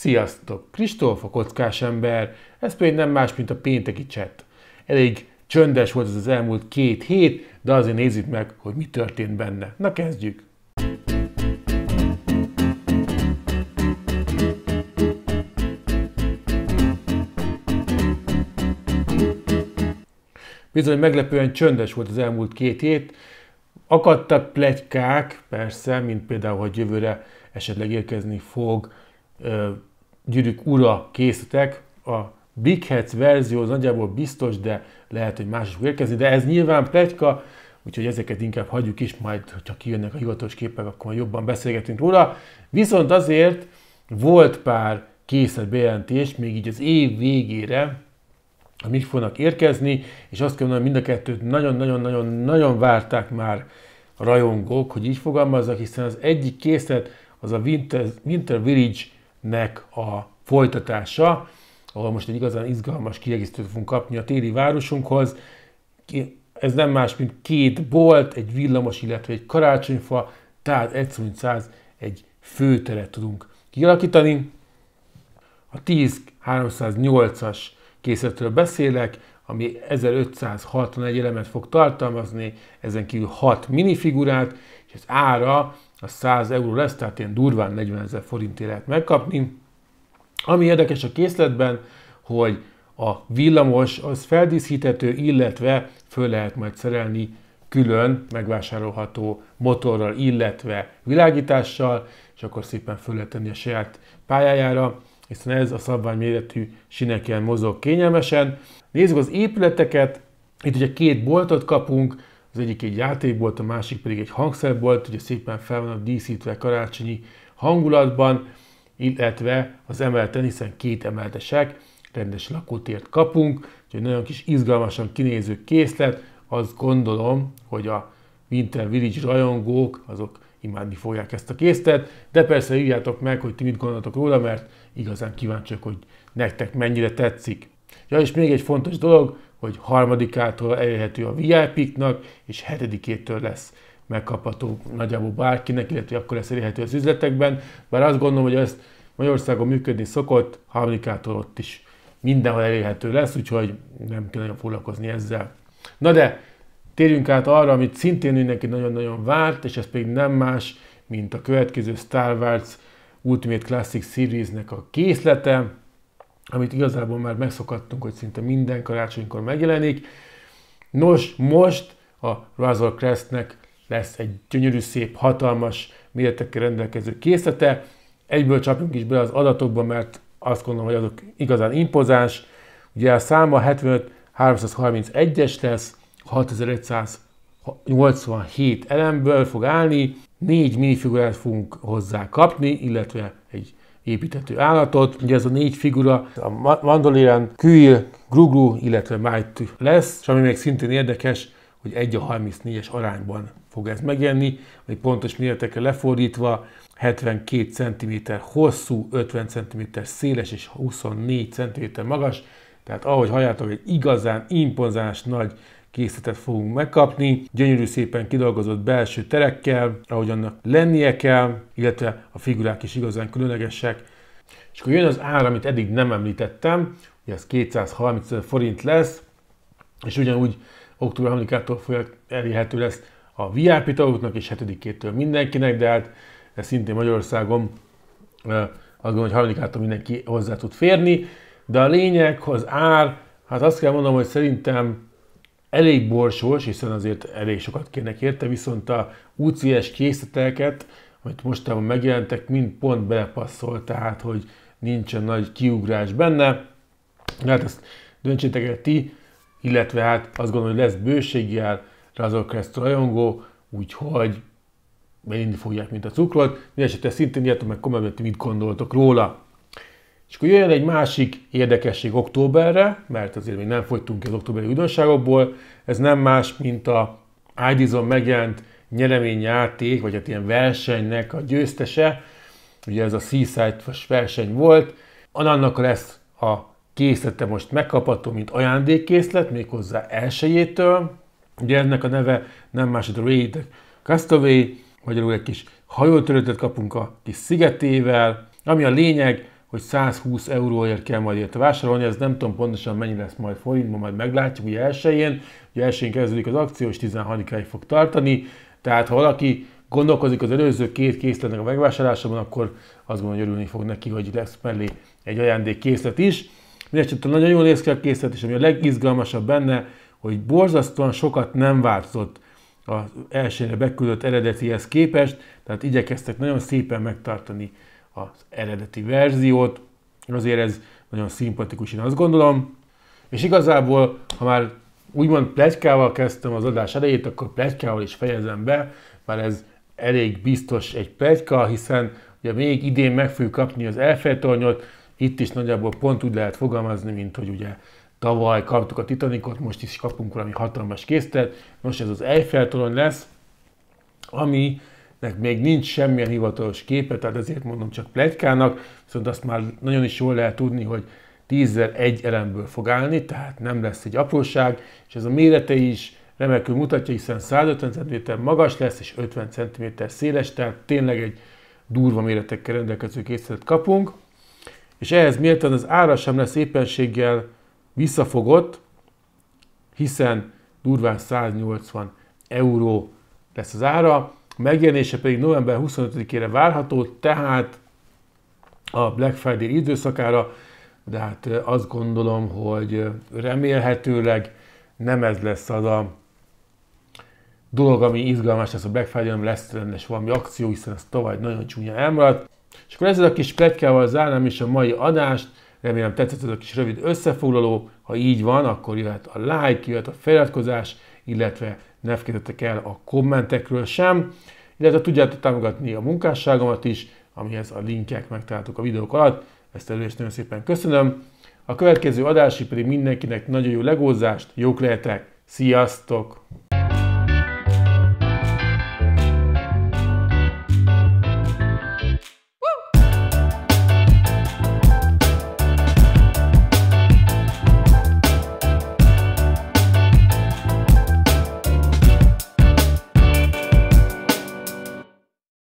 Sziasztok! Kristóf, a kockás ember, ez pedig nem más, mint a pénteki cset. Elég csöndes volt ez az elmúlt két hét, de azért nézzük meg, hogy mi történt benne. Na kezdjük! Bizony meglepően csöndes volt az elmúlt két hét, akadtak plegykák, persze, mint például, hogy jövőre esetleg érkezni fog gyűrűk ura készítek. a Big Heads verzió az nagyjából biztos, de lehet, hogy más is fog érkezni, de ez nyilván pletyka, úgyhogy ezeket inkább hagyjuk is, majd ha kijönnek a hivatalos képek, akkor jobban beszélgetünk róla. Viszont azért volt pár készletbejelentés, még így az év végére, amik fognak érkezni, és azt kell mondanom, mind a kettőt nagyon-nagyon-nagyon-nagyon várták már a rajongók, hogy így fogalmazzak, hiszen az egyik készlet az a Winter, Winter Village nek a folytatása, ahol most egy igazán izgalmas kiegészítőt fogunk kapni a téli városunkhoz. Ez nem más, mint két bolt, egy villamos, illetve egy karácsonyfa, tehát 100 egy főteret tudunk kialakítani. A 10 308-as készletről beszélek, ami 1561 elemet fog tartalmazni, ezen kívül 6 minifigurát, és az ára a 100 euró lesz, tehát ilyen durván 40 ezer forintért lehet megkapni. Ami érdekes a készletben, hogy a villamos az feldíszíthető, illetve föl lehet majd szerelni külön megvásárolható motorral, illetve világítással, és akkor szépen föl lehet tenni a saját pályájára hiszen ez a szabvány méretű sineken mozog kényelmesen. Nézzük az épületeket, itt ugye két boltot kapunk, az egyik egy játékbolt, a másik pedig egy hangszerbolt, ugye szépen fel van a díszítve karácsonyi hangulatban, illetve az emelten, hiszen két emeltesek, rendes lakótért kapunk, úgyhogy nagyon kis izgalmasan kinéző készlet, azt gondolom, hogy a Winter Village rajongók azok imádni fogják ezt a késztet, de persze írjátok meg, hogy ti mit gondoltok róla, mert igazán kíváncsiak, hogy nektek mennyire tetszik. Ja, és még egy fontos dolog, hogy harmadikától elérhető a VIP-knak, és hetedikétől lesz megkapható nagyjából bárkinek, illetve akkor lesz elérhető az üzletekben, bár azt gondolom, hogy ezt Magyarországon működni szokott, harmadikától ott is mindenhol elérhető lesz, úgyhogy nem kell nagyon foglalkozni ezzel. Na de Térjünk át arra, amit szintén mindenki nagyon-nagyon várt, és ez pedig nem más, mint a következő Star Wars Ultimate Classic Series-nek a készlete, amit igazából már megszokattunk, hogy szinte minden karácsonykor megjelenik. Nos, most a Razor Crestnek lesz egy gyönyörű, szép, hatalmas méretekkel rendelkező készlete. Egyből csapjunk is bele az adatokba, mert azt gondolom, hogy azok igazán impozáns. Ugye a száma 75 331-es lesz, 6187 elemből fog állni, négy minifigurát fogunk hozzá kapni, illetve egy építető állatot. Ugye ez a négy figura a Mandoliran, Küil, Grugru, illetve Might lesz, és ami még szintén érdekes, hogy 1 a 34-es arányban fog ez megjelenni, vagy pontos méretekre lefordítva 72 cm hosszú, 50 cm széles és 24 cm magas, tehát ahogy halljátok, egy igazán impozáns nagy készletet fogunk megkapni, gyönyörű szépen kidolgozott belső terekkel, ahogy annak lennie kell, illetve a figurák is igazán különlegesek. És akkor jön az ár, amit eddig nem említettem, ugye ez 230 forint lesz, és ugyanúgy október 3-ától elérhető lesz a VIP tagoknak és 7-től mindenkinek, de hát ez szintén Magyarországon azt gondolom, hogy 3 mindenki hozzá tud férni, de a lényeg, az ár, hát azt kell mondanom, hogy szerintem elég borsós, hiszen azért elég sokat kérnek érte, viszont a UCS készleteket, amit mostában megjelentek, mind pont belepasszol, tehát hogy nincsen nagy kiugrás benne. Hát ezt döntsétek el ti, illetve hát azt gondolom, hogy lesz bőségjel Razorcrest rajongó, úgyhogy még fogják, mint a cukrot. Mindenesetre szintén írjátok meg kommentben, mit gondoltok róla. És akkor jöjjön egy másik érdekesség októberre, mert azért még nem fogytunk az októberi újdonságokból, ez nem más, mint a Idizon megjelent nyereményjáték, vagy hát ilyen versenynek a győztese, ugye ez a seaside verseny volt, annak lesz a készlete most megkapható, mint ajándékkészlet, méghozzá elsőjétől. Ugye ennek a neve nem más, mint a Raid Castaway, magyarul egy kis hajótörőtet kapunk a kis szigetével, ami a lényeg, hogy 120 euróért kell majd érte vásárolni, ez nem tudom pontosan mennyi lesz majd forintban, majd meglátjuk, ugye elsőjén, ugye elsőjén kezdődik az akció, és 13 ig fog tartani, tehát ha valaki gondolkozik az előző két készletnek a megvásárlásában, akkor azt gondolom, hogy örülni fog neki, hogy lesz mellé egy ajándék készlet is. Mindenesetre nagyon jól néz ki a készlet, és ami a legizgalmasabb benne, hogy borzasztóan sokat nem változott az elsőre beküldött eredetihez képest, tehát igyekeztek nagyon szépen megtartani az eredeti verziót, azért ez nagyon szimpatikus, én azt gondolom. És igazából, ha már úgymond pletykával kezdtem az adás elejét, akkor pletykával is fejezem be, mert ez elég biztos egy pletyka, hiszen ugye még idén meg fogjuk kapni az Eiffel-tornyot, itt is nagyjából pont úgy lehet fogalmazni, mint hogy ugye tavaly kaptuk a Titanicot, most is kapunk valami hatalmas késztet, most ez az Eiffel-torony lesz, ami nek még nincs semmilyen hivatalos képe, tehát ezért mondom csak plegykának, viszont azt már nagyon is jól lehet tudni, hogy 10 egy elemből fog állni, tehát nem lesz egy apróság, és ez a mérete is remekül mutatja, hiszen 150 cm magas lesz, és 50 cm széles, tehát tényleg egy durva méretekkel rendelkező készletet kapunk, és ehhez mérten az ára sem lesz éppenséggel visszafogott, hiszen durván 180 euró lesz az ára, megjelenése pedig november 25-ére várható, tehát a Black Friday időszakára, de hát azt gondolom, hogy remélhetőleg nem ez lesz az a dolog, ami izgalmas lesz a Black Friday, nem lesz rendes valami akció, hiszen ez tavaly nagyon csúnya elmaradt. És akkor ezzel a kis pletkával zárnám is a mai adást, remélem tetszett ez a kis rövid összefoglaló, ha így van, akkor jöhet a like, jöhet a feliratkozás, illetve ne felejtsetek el a kommentekről sem, illetve tudjátok támogatni a munkásságomat is, amihez a linkek megtaláltok a videók alatt. Ezt előre nagyon szépen köszönöm. A következő adási pedig mindenkinek nagyon jó legózást, jók lehetek, sziasztok!